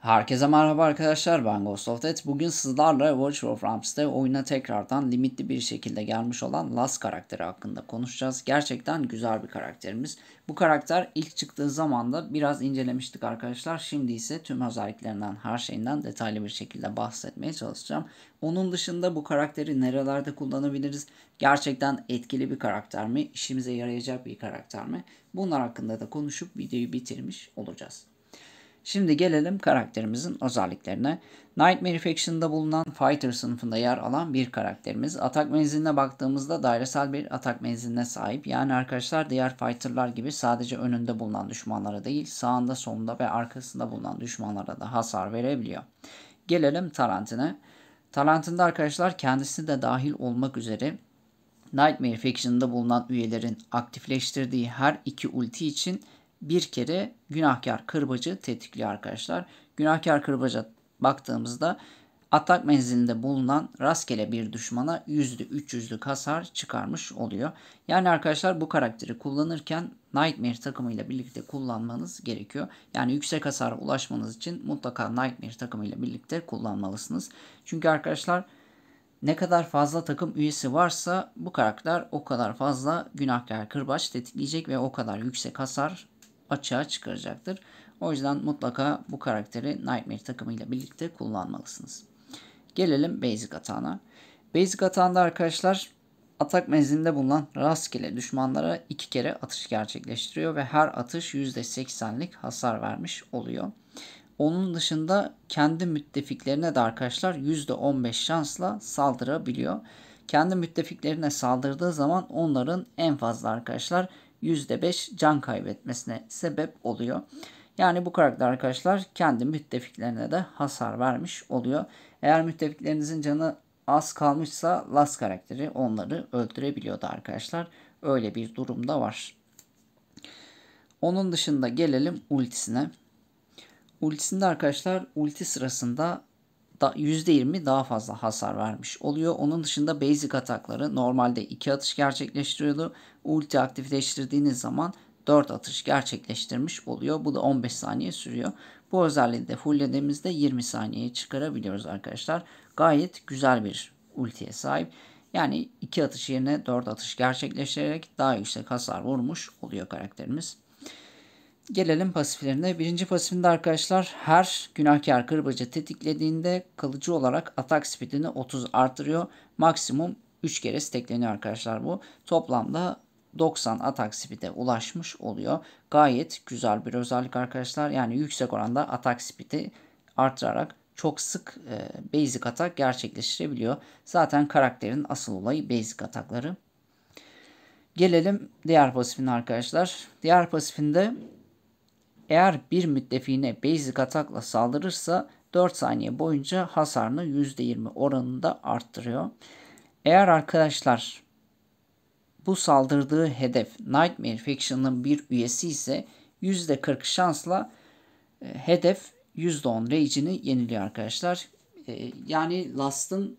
Herkese merhaba arkadaşlar ben Ghost of Death. Bugün sizlerle Watch of Ramps'te oyuna tekrardan limitli bir şekilde gelmiş olan Las karakteri hakkında konuşacağız. Gerçekten güzel bir karakterimiz. Bu karakter ilk çıktığı zaman da biraz incelemiştik arkadaşlar. Şimdi ise tüm özelliklerinden her şeyinden detaylı bir şekilde bahsetmeye çalışacağım. Onun dışında bu karakteri nerelerde kullanabiliriz? Gerçekten etkili bir karakter mi? İşimize yarayacak bir karakter mi? Bunlar hakkında da konuşup videoyu bitirmiş olacağız. Şimdi gelelim karakterimizin özelliklerine. Nightmare Faction'da bulunan Fighter sınıfında yer alan bir karakterimiz. Atak menziline baktığımızda dairesel bir atak menziline sahip. Yani arkadaşlar diğer fighterlar gibi sadece önünde bulunan düşmanlara değil sağında solunda ve arkasında bulunan düşmanlara da hasar verebiliyor. Gelelim Tarantine. Tarantine'de arkadaşlar kendisi de dahil olmak üzere Nightmare Faction'da bulunan üyelerin aktifleştirdiği her iki ulti için bir kere günahkar kırbacı tetikliyor arkadaşlar. Günahkar kırbaca baktığımızda atak menzilinde bulunan rastgele bir düşmana yüzde üç yüzlük hasar çıkarmış oluyor. Yani arkadaşlar bu karakteri kullanırken Nightmare takımıyla birlikte kullanmanız gerekiyor. Yani yüksek hasara ulaşmanız için mutlaka Nightmare takımıyla birlikte kullanmalısınız. Çünkü arkadaşlar ne kadar fazla takım üyesi varsa bu karakter o kadar fazla günahkar kırbaç tetikleyecek ve o kadar yüksek hasar açığa çıkaracaktır. O yüzden mutlaka bu karakteri Nightmare takımıyla birlikte kullanmalısınız. Gelelim Basic atağına. Basic atağında arkadaşlar atak menzilinde bulunan rastgele düşmanlara iki kere atış gerçekleştiriyor ve her atış %80'lik hasar vermiş oluyor. Onun dışında kendi müttefiklerine de arkadaşlar %15 şansla saldırabiliyor. Kendi müttefiklerine saldırdığı zaman onların en fazla arkadaşlar %5 can kaybetmesine sebep oluyor. Yani bu karakter arkadaşlar kendi müttefiklerine de hasar vermiş oluyor. Eğer müttefiklerinizin canı az kalmışsa Las karakteri onları öldürebiliyordu arkadaşlar. Öyle bir durumda var. Onun dışında gelelim ultisine. Ultisinde arkadaşlar ulti sırasında %20 daha fazla hasar vermiş oluyor. Onun dışında basic atakları normalde 2 atış gerçekleştiriyordu. Ulti aktifleştirdiğiniz zaman 4 atış gerçekleştirmiş oluyor. Bu da 15 saniye sürüyor. Bu özelliği de fullediğimizde 20 saniyeye çıkarabiliyoruz arkadaşlar. Gayet güzel bir ultiye sahip. Yani 2 atış yerine 4 atış gerçekleştirerek daha yüksek hasar vurmuş oluyor karakterimiz. Gelelim pasiflerine. Birinci pasifinde arkadaşlar her günahkar kırbacı tetiklediğinde kalıcı olarak atak speedini 30 artırıyor. Maksimum 3 kere stekleniyor arkadaşlar bu. Toplamda 90 atak speed'e ulaşmış oluyor. Gayet güzel bir özellik arkadaşlar. Yani yüksek oranda atak speed'i artırarak çok sık e, basic atak gerçekleştirebiliyor. Zaten karakterin asıl olayı basic atakları. Gelelim diğer pasifine arkadaşlar. Diğer pasifinde eğer bir müttefiğine basic atakla saldırırsa 4 saniye boyunca hasarını %20 oranında arttırıyor. Eğer arkadaşlar bu saldırdığı hedef Nightmare Faction'ın bir üyesi ise %40 şansla e, hedef %10 Rage'ini yeniliyor arkadaşlar. E, yani Last'ın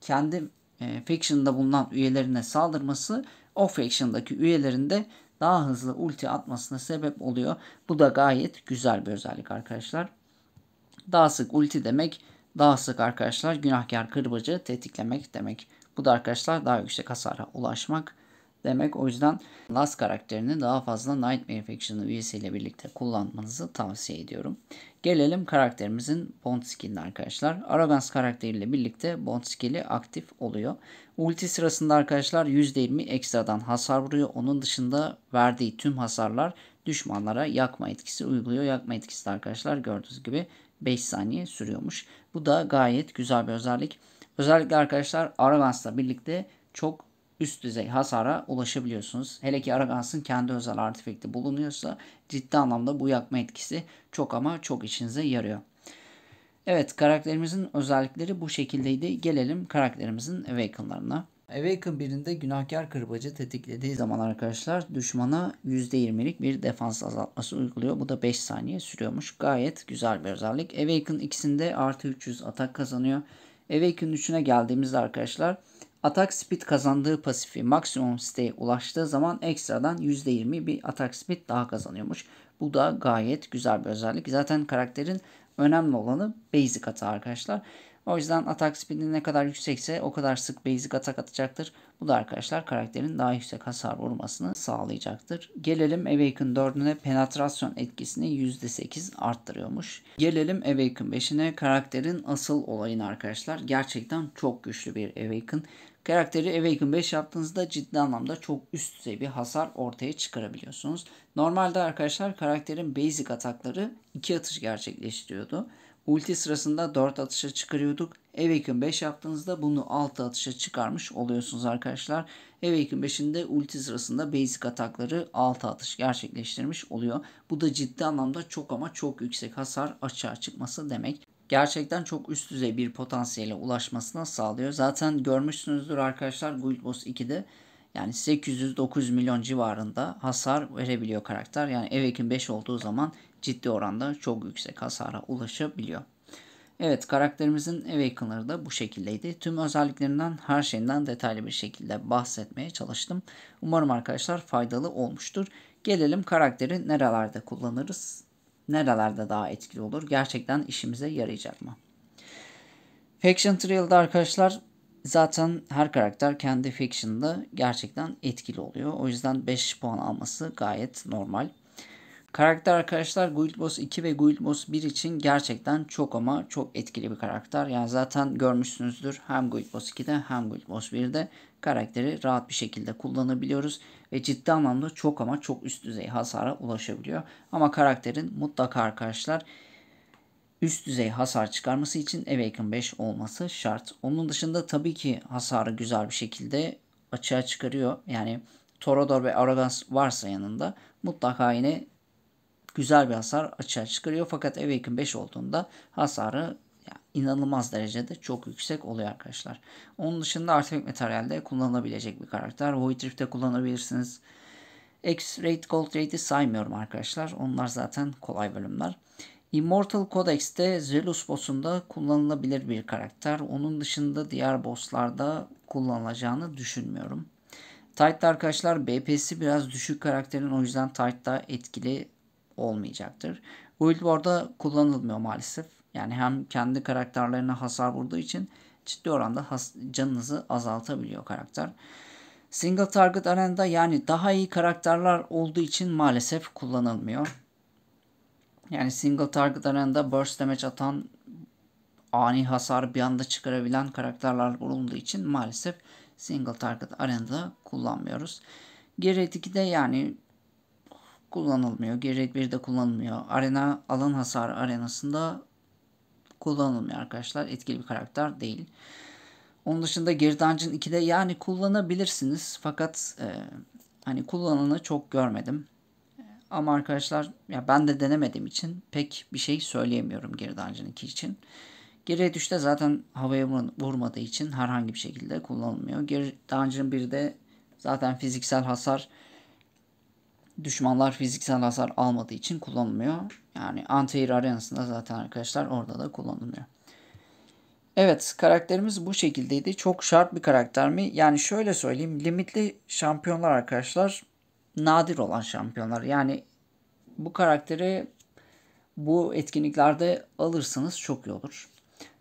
kendi e, faction'da bulunan üyelerine saldırması o faction'daki üyelerinde daha hızlı ulti atmasına sebep oluyor. Bu da gayet güzel bir özellik arkadaşlar. Daha sık ulti demek daha sık arkadaşlar günahkar kırbacı tetiklemek demek. Bu da arkadaşlar daha yüksek hasara ulaşmak demek. O yüzden Last karakterini daha fazla Nightmare Fiction'ı üyesiyle birlikte kullanmanızı tavsiye ediyorum. Gelelim karakterimizin Bond skill'ine arkadaşlar. Aragans karakteriyle birlikte Bond skill'i aktif oluyor. Ulti sırasında arkadaşlar %20 ekstradan hasar vuruyor. Onun dışında verdiği tüm hasarlar düşmanlara yakma etkisi uyguluyor. Yakma etkisi de arkadaşlar gördüğünüz gibi 5 saniye sürüyormuş. Bu da gayet güzel bir özellik. Özellikle arkadaşlar Aragans'la birlikte çok üst düzey hasara ulaşabiliyorsunuz. Hele ki Aragans'ın kendi özel artifekti bulunuyorsa ciddi anlamda bu yakma etkisi çok ama çok işinize yarıyor. Evet karakterimizin özellikleri bu şekildeydi. Gelelim karakterimizin Awaken'larına. Awaken birinde günahkar kırbacı tetiklediği zaman arkadaşlar düşmana %20'lik bir defans azaltması uyguluyor. Bu da 5 saniye sürüyormuş. Gayet güzel bir özellik. Awaken ikisinde artı 300 atak kazanıyor. Awaken 3'üne geldiğimizde arkadaşlar Atak speed kazandığı pasifi maksimum siteye ulaştığı zaman ekstradan %20 bir atak speed daha kazanıyormuş. Bu da gayet güzel bir özellik. Zaten karakterin önemli olanı basic hata arkadaşlar. O yüzden atak speed'i ne kadar yüksekse o kadar sık basic atak atacaktır. Bu da arkadaşlar karakterin daha yüksek hasar vurmasını sağlayacaktır. Gelelim Awaken 4'üne penetrasyon etkisini %8 arttırıyormuş. Gelelim Awaken 5'ine karakterin asıl olayını arkadaşlar. Gerçekten çok güçlü bir Awaken. Karakteri Awaken 5 yaptığınızda ciddi anlamda çok üst düzey bir hasar ortaya çıkarabiliyorsunuz. Normalde arkadaşlar karakterin basic atakları iki atış gerçekleştiriyordu. Ulti sırasında 4 atışa çıkarıyorduk. Evacuum 5 yaptığınızda bunu 6 atışa çıkarmış oluyorsunuz arkadaşlar. Evacuum 5'inde ulti sırasında basic atakları 6 atış gerçekleştirmiş oluyor. Bu da ciddi anlamda çok ama çok yüksek hasar açığa çıkması demek gerçekten çok üst düzey bir potansiyele ulaşmasına sağlıyor. Zaten görmüşsünüzdür arkadaşlar Guild Boss 2'de yani 800-900 milyon civarında hasar verebiliyor karakter. Yani Evekin 5 olduğu zaman ciddi oranda çok yüksek hasara ulaşabiliyor. Evet karakterimizin ev yakınları da bu şekildeydi. Tüm özelliklerinden her şeyinden detaylı bir şekilde bahsetmeye çalıştım. Umarım arkadaşlar faydalı olmuştur. Gelelim karakteri nerelerde kullanırız? Nerelerde daha etkili olur? Gerçekten işimize yarayacak mı? Faction Trail'da arkadaşlar zaten her karakter kendi Fiction'da gerçekten etkili oluyor. O yüzden 5 puan alması gayet normal. Karakter arkadaşlar Guild Boss 2 ve Guild Boss 1 için gerçekten çok ama çok etkili bir karakter. Yani zaten görmüşsünüzdür hem Guild Boss 2'de hem Guild Boss 1'de karakteri rahat bir şekilde kullanabiliyoruz. Ve ciddi anlamda çok ama çok üst düzey hasara ulaşabiliyor. Ama karakterin mutlaka arkadaşlar üst düzey hasar çıkarması için Awaken 5 olması şart. Onun dışında tabii ki hasarı güzel bir şekilde açığa çıkarıyor. Yani Torador ve Aragans varsa yanında mutlaka yine güzel bir hasar açığa çıkarıyor. Fakat Awaken 5 olduğunda hasarı inanılmaz derecede çok yüksek oluyor arkadaşlar. Onun dışında artifact materyalde kullanılabilecek bir karakter. Void Rift'te kullanabilirsiniz. X-Rate Gold Rate'i saymıyorum arkadaşlar. Onlar zaten kolay bölümler. Immortal Codex'te Zelus boss'unda kullanılabilir bir karakter. Onun dışında diğer boss'larda kullanılacağını düşünmüyorum. Tide'da arkadaşlar BP'si biraz düşük karakterin o yüzden Tide'da etkili olmayacaktır. Will orada kullanılmıyor maalesef. Yani hem kendi karakterlerine hasar vurduğu için ciddi oranda canınızı azaltabiliyor karakter. Single Target Arena'da yani daha iyi karakterler olduğu için maalesef kullanılmıyor. Yani Single Target Arena'da Burst Damage atan ani hasar bir anda çıkarabilen karakterler bulunduğu için maalesef Single Target Arena'da kullanmıyoruz. Geri de yani kullanılmıyor. Gerek de kullanılmıyor. Arena alan hasar arenasında kullanılmıyor arkadaşlar. Etkili bir karakter değil. Onun dışında Geri Dungeon 2'de yani kullanabilirsiniz. Fakat e, hani kullananı çok görmedim. Ama arkadaşlar ya ben de denemediğim için pek bir şey söyleyemiyorum Geri Dungeon 2 için. Geriye düşte zaten havaya vurmadığı için herhangi bir şekilde kullanılmıyor. Geri Dungeon 1'de zaten fiziksel hasar düşmanlar fiziksel hasar almadığı için kullanılmıyor. Yani Antair arenasında zaten arkadaşlar orada da kullanılmıyor. Evet karakterimiz bu şekildeydi. Çok şart bir karakter mi? Yani şöyle söyleyeyim limitli şampiyonlar arkadaşlar nadir olan şampiyonlar. Yani bu karakteri bu etkinliklerde alırsanız çok iyi olur.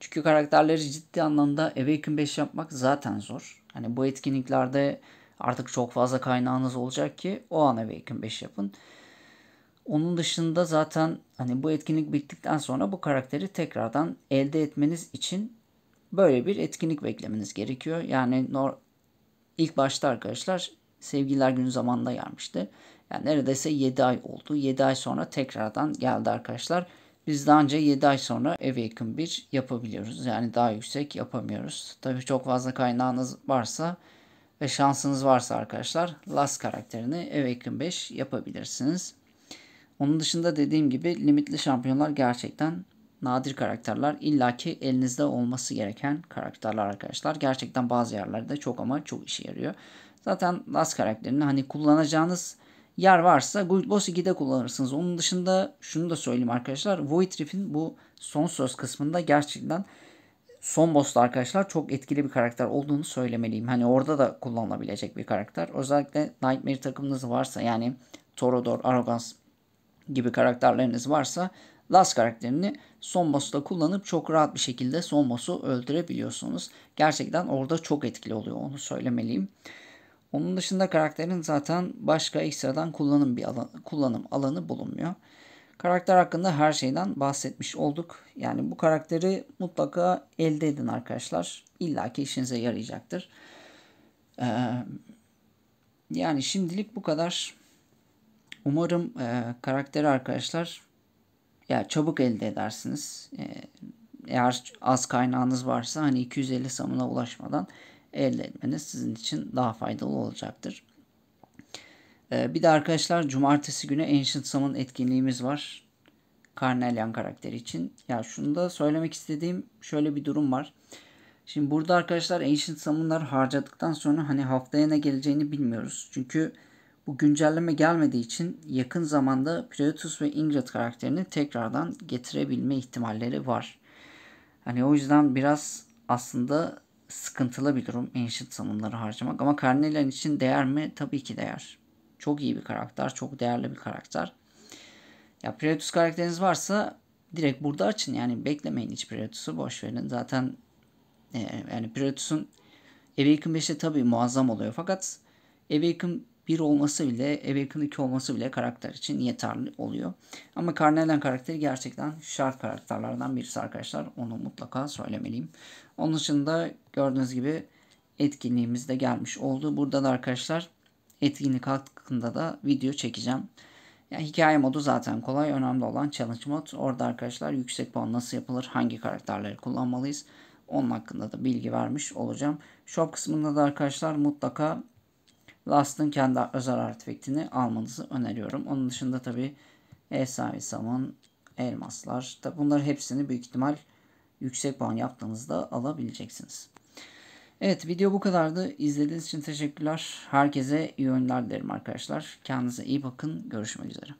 Çünkü karakterleri ciddi anlamda Awaken 5 yapmak zaten zor. Hani bu etkinliklerde Artık çok fazla kaynağınız olacak ki o ana an ekim 5 yapın. Onun dışında zaten hani bu etkinlik bittikten sonra bu karakteri tekrardan elde etmeniz için böyle bir etkinlik beklemeniz gerekiyor. Yani ilk başta arkadaşlar Sevgililer Günü zamanında gelmişti. Yani neredeyse 7 ay oldu. 7 ay sonra tekrardan geldi arkadaşlar. Biz daha önce 7 ay sonra Awaken bir yapabiliyoruz. Yani daha yüksek yapamıyoruz. Tabii çok fazla kaynağınız varsa ve şansınız varsa arkadaşlar last karakterini Awaken 5 yapabilirsiniz. Onun dışında dediğim gibi limitli şampiyonlar gerçekten nadir karakterler. İlla ki elinizde olması gereken karakterler arkadaşlar. Gerçekten bazı yerlerde çok ama çok işe yarıyor. Zaten last karakterini hani kullanacağınız yer varsa Guild Boss 2'de kullanırsınız. Onun dışında şunu da söyleyeyim arkadaşlar. Void Rift'in bu son söz kısmında gerçekten son boss'ta arkadaşlar çok etkili bir karakter olduğunu söylemeliyim. Hani orada da kullanılabilecek bir karakter. Özellikle Nightmare takımınız varsa yani Torodor, Arrogance gibi karakterleriniz varsa Last karakterini son boss'ta kullanıp çok rahat bir şekilde son boss'u öldürebiliyorsunuz. Gerçekten orada çok etkili oluyor onu söylemeliyim. Onun dışında karakterin zaten başka ekstradan kullanım bir alan, kullanım alanı bulunmuyor. Karakter hakkında her şeyden bahsetmiş olduk. Yani bu karakteri mutlaka elde edin arkadaşlar. İlla ki işinize yarayacaktır. Ee, yani şimdilik bu kadar. Umarım e, karakteri arkadaşlar ya çabuk elde edersiniz. Ee, eğer az kaynağınız varsa hani 250 samına ulaşmadan elde etmeniz sizin için daha faydalı olacaktır. Ee, bir de arkadaşlar cumartesi günü Ancient Sam'ın etkinliğimiz var. Carnelian karakteri için. Ya şunu da söylemek istediğim şöyle bir durum var. Şimdi burada arkadaşlar Ancient Summon'lar harcadıktan sonra hani haftaya ne geleceğini bilmiyoruz. Çünkü bu güncelleme gelmediği için yakın zamanda Predatus ve Ingrid karakterini tekrardan getirebilme ihtimalleri var. Hani o yüzden biraz aslında sıkıntılı bir durum Ancient Summon'ları harcamak. Ama Carnelian için değer mi? Tabii ki değer. Çok iyi bir karakter. Çok değerli bir karakter. Ya Predatus karakteriniz varsa direkt burada açın. Yani beklemeyin hiç Predatus'u. Boş verin. Zaten e, yani Predatus'un Awaken 5'te tabii muazzam oluyor. Fakat Awaken 1 olması bile, Awaken 2 olması bile karakter için yeterli oluyor. Ama Carnelian karakteri gerçekten şart karakterlerden birisi arkadaşlar. Onu mutlaka söylemeliyim. Onun dışında gördüğünüz gibi etkinliğimiz de gelmiş oldu. Burada da arkadaşlar etkinlik hakkında da video çekeceğim. Ya hikaye modu zaten kolay. Önemli olan challenge mod. Orada arkadaşlar yüksek puan nasıl yapılır, hangi karakterleri kullanmalıyız onun hakkında da bilgi vermiş olacağım. Shop kısmında da arkadaşlar mutlaka Last'ın kendi özel artefaktini almanızı öneriyorum. Onun dışında tabi Efsanevi Saman, Elmaslar. Tabi bunların hepsini büyük ihtimal yüksek puan yaptığınızda alabileceksiniz. Evet video bu kadardı. İzlediğiniz için teşekkürler. Herkese iyi oyunlar dilerim arkadaşlar. Kendinize iyi bakın. Görüşmek üzere.